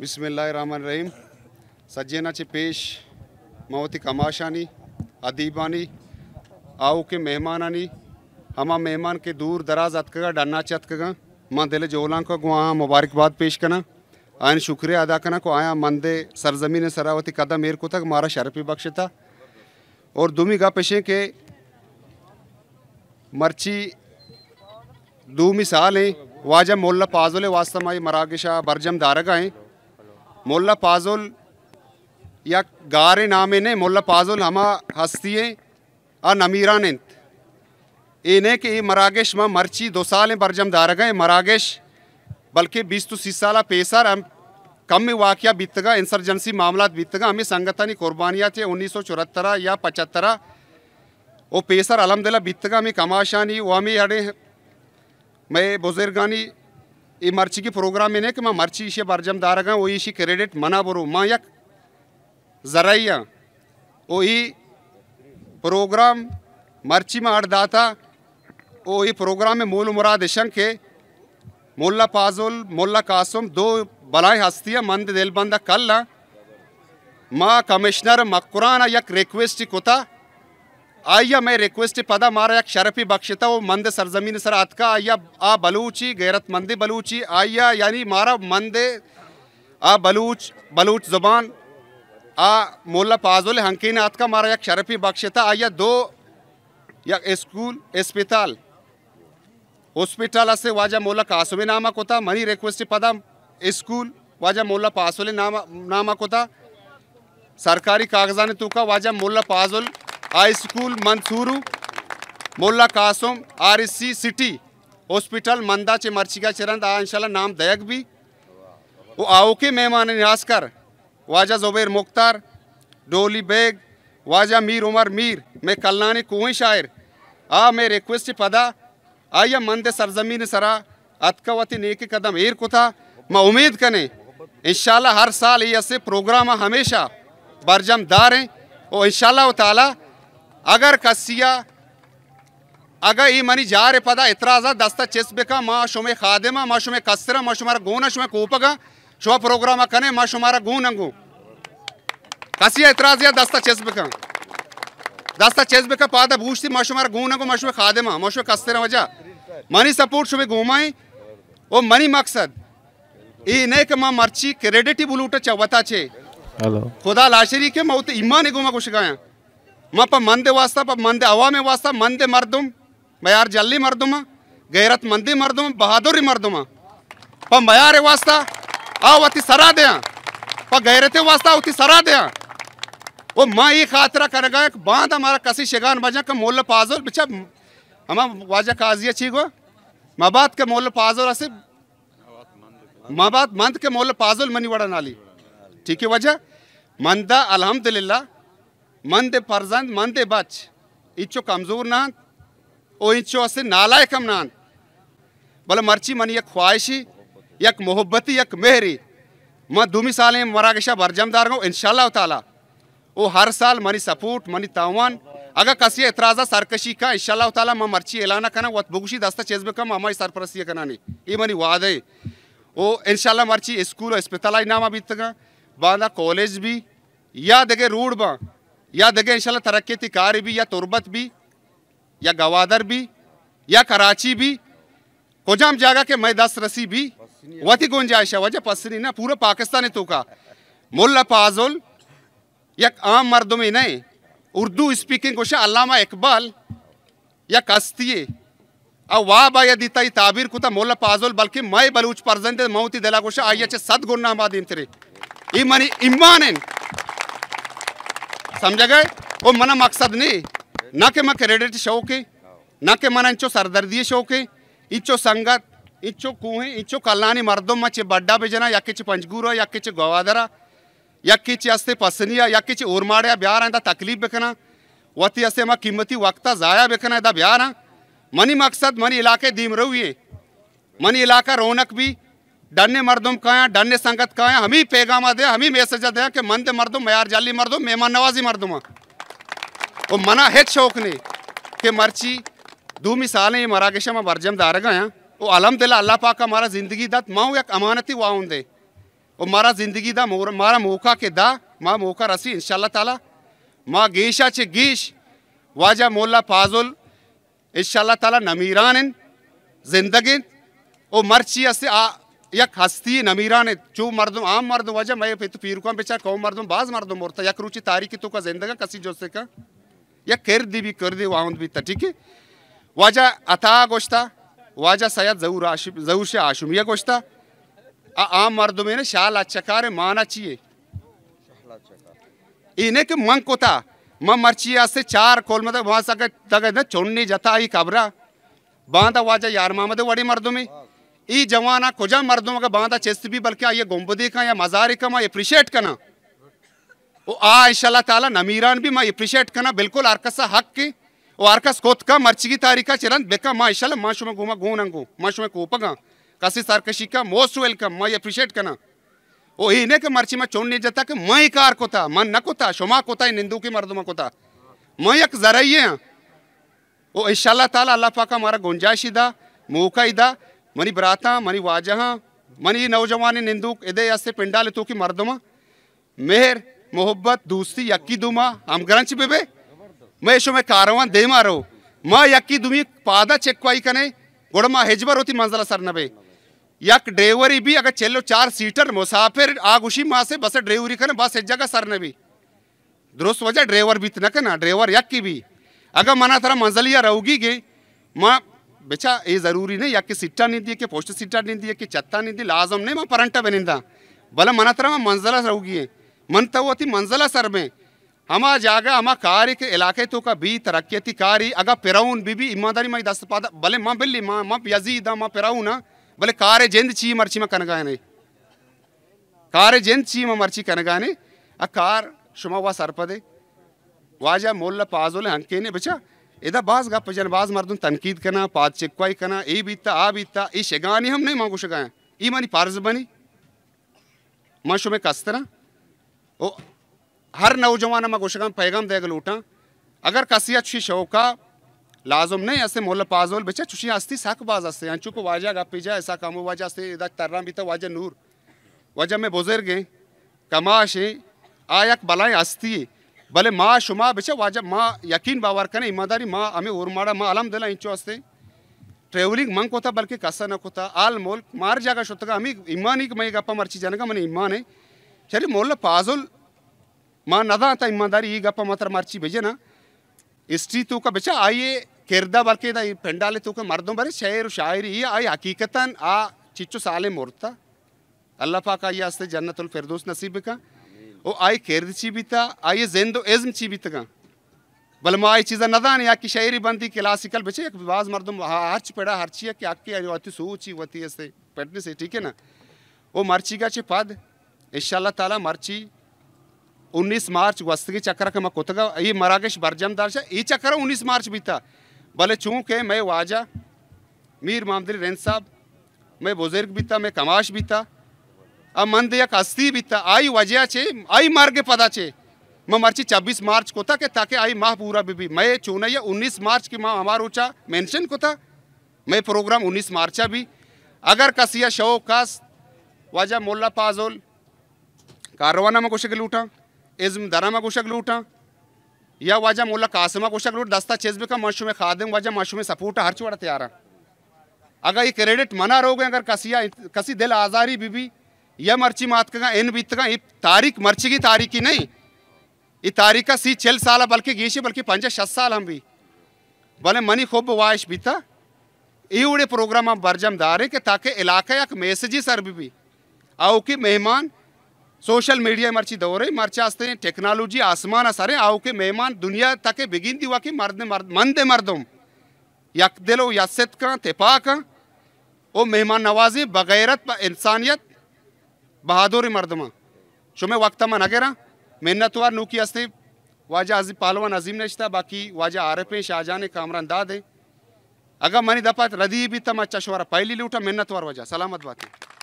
बिस्मिल्लाम सज्जनाची पेश मवती कमाशानी अदीबानी आओ के मेहमानानी हमा मेहमान के दूर दराज अतकगा डन्ना चतकगा माँ दिल जोलां को गुआ मुबारकबाद पेश करना आयन शुक्रिया अदा करना को आया मंदे सरजमीन सरावती कदम मेर को तक मारा शरफी बख्शता और दूमी गा पेशे के मर्ची दूमी साल है वाजा मोल्ला पाजोले वास्तव आई मरागिशा बरजम दारगा हैं मोल्ला पाजुल या गारे नामे ने मोल्ला पाजुल हमा हस्तिये और नमीरान इन्हें के मरागेश माँ मर्ची दो साल बरजम गए मरागेश बल्कि बीस तो सी साल पेसर हम कम में वाक़ बीतगा इंसर्जेंसी मामला बीतगा हमें संगतानी कुर्बानियाँ थे उन्नीस सौ चौहत्तर या पचहत्तर वो पेसर अलहमदिल्ला बीतगा हमें कमाशानी वो हमें अड़े मैं बुजुर्गानी ಈ ಮರ್ಚಿಗೆ ಪ್ರೋಗ್ರಾಮ್ ಏನಕ್ಕೆ ಮಾ मर्ची ಇಶೆ ಬರ್ಜಮ್ದಾರಾಗ वो ಇಶಿ क्रेडिट मना ಬರು माँ यक जराइया वो ಈ प्रोग्राम मर्ची में अड़दाता वो ये प्रोग्राम में मोल मुराद शंक है मोल्ला पाजुल मोल्ला कासुम दो बलाय हस्तियाँ मंद दिलबंद कल माँ कमिश्नर मकुराना यक रिक्वेस्ट कुता आइया मैं रिक्वेस्ट पदा मारा एक शरफी बख्शता वो मंद सरजमीन सर अतका आइया आ बलूची गैरत मंदे बलूची आइया यानी मारा मंदे आ बलूच बलूच जुबान आ मोला पाजुल हंकीन अतका मारा एक शरफी बख्शता आइया दो या स्कूल अस्पताल हॉस्पिटल से वाजा मोला कासुमे नामक होता मनी रिक्वेस्ट पदा स्कूल वाजा मोला पासुल नामक होता सरकारी सरकारी ने तुका वाजा मोला पाजुल हाई स्कूल मंसूरू मोल्ला कासम R S C city hospital मंदा चे मर्चिका चरण आ इनशाला नाम दयक भी वो आओ के मेहमान निराजकर वाजा जुबैर मुख्तार डोली बेग वाजा मीर उमर मीर मैं कल्लानी कुएं शायर आ मैं रिक्वेस्ट पदा आइया मंद सरजमीन सरा अतकवती नेक कदम एर कुथा मैं उम्मीद करें इन हर साल ये ऐसे प्रोग्राम हमेशा बरजमदार हैं और इन शाला अगर कसिया अगर ये मनी जा रे पदा इतराजा दस्ता ಬೇಕಾ माँ ಶೊಮೆ ಖಾದೆಮ माँ ಶೊಮೆ कसरा माँ शुमारा ಗೂನ ಶೊಮೆ कोपगा शुभ ಪ್ರೋಗ್ರಾಮ कने माँ शुमारा ಗೂನಂಗು ಕಸಿಯ कसिया इतराजिया दस्ता ಬೇಕಾ दस्ता चेस बेका पादा माँ शुमारा गूना को माँ खादे मा माँ कस्ते कसरा वजह मनी सपोर्ट शुभे घूमाए ओ मनी मकसद ये ने के माँ मर्ची क्रेडिट ही बुलूटा चवता चे खुदा लाशरी के मौत ईमान गुमा कुछ गाया ಮಪ್ಪ मंद अवा में ಅವಾಮಿ मंद मरदुम मैं यार जल्दी मरदुम गैरत मंदी मरदुम बहादुरी मरदुम ಪ ಮಯಾರೆ ವಾಸ್ತ आओ अति सरा दे पर गैरत वास्ता उति सरा दे वो माँ ये खातरा कर एक बांध हमारा कसी शिगान वजह का मोल पाजोर बिछा हम वाजा काजिया छी गो मबाद के मोल पाजोर माँ मबाद मंद के मोल पाजोल मनी वड़ा नाली ठीक है वजह मंदा अलहमदिल्ला मन मंद फर्जंद दे बच इच्छो कमज़ोर ना ओ इच्छो नालायक हम ना भले मर्ची मन यक ख्वाहिशी यक मोहब्बती यक मेहरी मैं दूमी साल मरा गशा बरजमदार गो इन ताला वो हर साल मनी सपोर्ट मनी तावान अगर कसी एतराज़ा सरकशी का इन ताला मैं मर्ची ऐलाना करना वत बुगुशी दस्ता चेज में कम हमारी सरपरस्ती करना नहीं ये मनी वाद है वो इन मर्ची स्कूल अस्पताल इनामा बीतगा बांधा कॉलेज भी या देखे रूड बा या देखें इन शाला तरक्की कार भी या तुरबत भी या गवादर भी या कराची भी कोजाम जागा के मैं दस रसी भी वती गुंजाइश है वजह पसनी ना पूरा पाकिस्तान तो का मुल्ला पाजुल या आम मर्द में नहीं उर्दू स्पीकिंग कुछ अल्लामा इकबाल या कस्ती अब वाह बाया दीता ही ताबीर कुता मोला पाजुल बल्कि मैं बलूच परजंद मऊती दिला कुछ आई अच्छे सद गुन्ना मादीम तेरे इमान है समझ गए वो मना मकसद नहीं ना के मैं क्रेडिट शौक है ना के मन इंचो सरदर्दी है इंचो संगत इचो कुहें इचो कलानी मर्दों में चे बड्डा बेजना या कि पंचगूरा या कि गवादरा या कि अस्ते पसनिया या कि उर्माड़िया ब्यार आंदा तकलीफ बेखना वती अस्ते मैं कीमती वक्ता जाया बेकना दा ब्यार हाँ। मनी मकसद मनी इलाके दीम है मनी इलाका रौनक भी डन्ने मर्दों का या डन्ने संगत का या हम ही पैगामा दे हम ही मैसेज दे कि मंद मर्दों मैार जाली मर्दों मेहमान नवाजी मर्दों वो मना है शौक ने कि मर्ची दो मिसाल ये मरा के शमा बरजम दार गया वो अलम दिला अल्लाह पाक का मारा जिंदगी दत माओ एक अमानती वाउन दे वो मारा जिंदगी दा मारा मौका के दा माँ मौका रसी इनशा ताला माँ गेशा चे गीश वाजा मोल्ला फाजुल इनशाला ताला नमीरान जिंदगी वो मर्ची असे आ यक हस्ती नमीरा ने चू मर्द आम मर्द वजह मैं फित तो पीर को बेचार कौम मर्द बाज मर्द मोरता यक रुचि तारीख तो का जिंदगा कसी जोसे का यक कर दी भी कर दे वाहन भी था ठीक है वजह अता गोश्ता वजह सयाद जरूर आशिम जरूर से आशुमिया गोश्ता आ, आम मर्द में ने शाल अच्छकार माना चाहिए इन्हें के मंग को था मैं मर्चिया से चार कोल मतलब वहाँ सके तगे ना चोड़नी जता ही कबरा बांधा वाजा यार मामा दे वड़ी मर्दों में ಈ ಜವಾನ ಕೊಜ ಮರ್ದಮಗ ಬಾಂದ ಚೆಸ್ ಬಿ ಬಲ್ಕೆ ಆ ಗೊಂಬುದಿಕ ಯಾ ಮಜಾರಿಕ ಮಾ अप्रिशिएट करना वो आ इंशाल्लाह तला नमीरान भी माँ अप्रिशिएट करना बिल्कुल आरकसा हक के वो आरकस कोत का मर्चगी तारीखा चिरन बेका माँ इंशाल्लाह माँ शुमा घूमा घूनंगू माँ शुमा कोपगा कसी सारकशी का मोस्ट वेलकम माँ अप्रिशिएट करना वो ही ने के मर्ची में चोन नहीं जाता कि मैं कार को था मन न को था शुमा को था निंदू की मर्दमा को था मैं एक जरा ही जरिए वो इंशाल्लाह तला अल्लाह पाका हमारा गुंजाइश दा मौका ही दा मनी बरात मनी वाजह मनी नौजवान निंदू ए पिंडा लितू की मर्दमा मेहर मोहब्बत दूसरी यकी दुमा हम ग्रंच बेबे मैं ऐशो में कारवा दे मारो माँ यकी दुमी पादा चेकवाई कने माँ हेजबर होती मंजिला सर नबे यक ड्रेवरी भी अगर चलो चार सीटर मुसाफिर उसी माँ से बस ड्रेवरी कने बस एक जगह सर नबी दुरुस्त वजह ड्रेवर भी इतना ना ड्रेवर यक की भी अगर मना तरह मंजलिया रहोगी गे माँ बेचा ये जरूरी नहीं या कि कि सिट्टा नहीं दिए पोस्ट सिट्टा नहीं दिए कि चत्ता नहीं दी लाजम नहीं मैं परंटा बनिंदा भले ಮಂಜಲ तरह मैं मंजिला रहूगी मन तो वो थी मंजिला सर में हमा जागा हमा कार्य के इलाके तो का भी तरक्की कार्य अगर पेराउन भी भी ईमानदारी माई दस पाता भले माँ बिल्ली माँ माँ यजीद माँ पेराऊ ना भले कार्य जेंद ची मर्ची में कनगा नहीं कार्य जेंद ची माँ मर्ची कनगा नहीं अ कार शुमा हुआ सरपदे वाजा मोल्ला पाजोले अंके ने बचा इधर बाज गप जन बाज मर्दन तनकीद कना पाद चिकवाई कना ए बीता आ बीता ई शगानी हम नहीं मांगो शगाए ई मानी पार्ज बनी मशो में कस्तरा ओ हर नौजवान मा गोशगाम पैगाम देग लूटा अगर कसी अच्छी शौका लाजम नहीं ऐसे मोल पाजोल बेचा चुशी हस्ती साक बाज हस्ते अंचू को वाजा गपी जा ऐसा कामो वाजा हस्ते इधर तर्रा बीता वाजा नूर वजह में बुजुर्ग हैं कमाश हैं आयक बलाएं हस्ती है भले माँ शुमा बेचे वाजब माँ यकीन बावर कने ईमानदारी मा हमें उर्माड़ा माँ अलम दिला इंचो हस्ते ट्रेवलिंग मंग कोता बल्कि कसा न कोता आल मोल मार जागा शोतगा हमें ईमान ही मई गप्पा मरची जाने का मैंने ईमान है शरी मोल पाजुल माँ नदा था ईमानदारी ये गप्पा मात्र मारची भेजे ना हिस्ट्री तो का बेचा आइए किरदा बल्कि दा पेंडाले तो का मर्दों बरे शायर शायरी ये आई हकीकतन आ चिच्चो साले मोरता अल्लाह पाक आई आस्ते जन्नतुल फिरदोस नसीब का o ay kerdi çibita, ay zendo ezm çibita kan. Balma ay चीज़ा नदा नहीं ki शायरी बनती क्लासिकल बचे एक बाज मर्दम हर्च पेड़ा हर्चिया कि आपकी अति सोची वती ऐसे पढ़ने से ठीक है ना वो मर्ची का चे पद इंशाल्लाह ताला मर्ची उन्नीस मार्च के चक्र का मैं कोतगा ये मरागश बरजमदार से ये चक्र उन्नीस मार्च बीता भले चूंकि मैं वाजा मीर मामदरी रेन साहब मैं बुजुर्ग भी था मैं कमाश भी था भी था आई वजह વજ્યા आई मार्ग पता चे मैं मर्ची छब्बीस मार्च को था कि ताकि आई माह पूरा भी मैं चुनैया उन्नीस मार्च की माँ हमारा ऊँचा मैंशन को था मैं प्रोग्राम उन्नीस मार्चा भी अगर कसिया शो का वजह मोल्ला पाजोल कारवाना में कुशक लूटा इज्म दरा में कुशक लूटा या वजह मोल्ला कासमा कुशक लूट दस्ता चेजब का में खादम वजह में सपूट हर चुड़ा त्यारा अगर ये क्रेडिट मना रहोगे अगर कसिया कसी दिल आज़ारी बीबी यह मर्ची मात का एन बीत का तारीख मर्ची की तारीख ही नहीं ये तारीख का सी चल साल बल्कि गीसी बल्कि पंच छत साल हम भी भले मनी खूब वाइश बीता ये उड़े प्रोग्राम हम बरजम दारे के ताकि इलाके एक मैसेज सर भी, भी आओ कि मेहमान सोशल मीडिया मर्ची दौरे हैं टेक्नोलॉजी आसमान सारे आओ के मेहमान दुनिया तक बिगिन दी हुआ कि मर्द मर्द मंदे मर्दों यक दिलो यासित का तेपा का वो मेहमान नवाजी बगैरत इंसानियत बहादुरी मर्दमा शुमे वक्त मन मिन्नत वार नूकी अस्ते वाजा अजी पालवान अजीम नश्ता बाकी वाजा आरपे शाहजहाँ ने कामरान दाद है अगर मनी दफा रदी भी तम अच्छा शुरा पहली लूटा वार वजह सलामत बात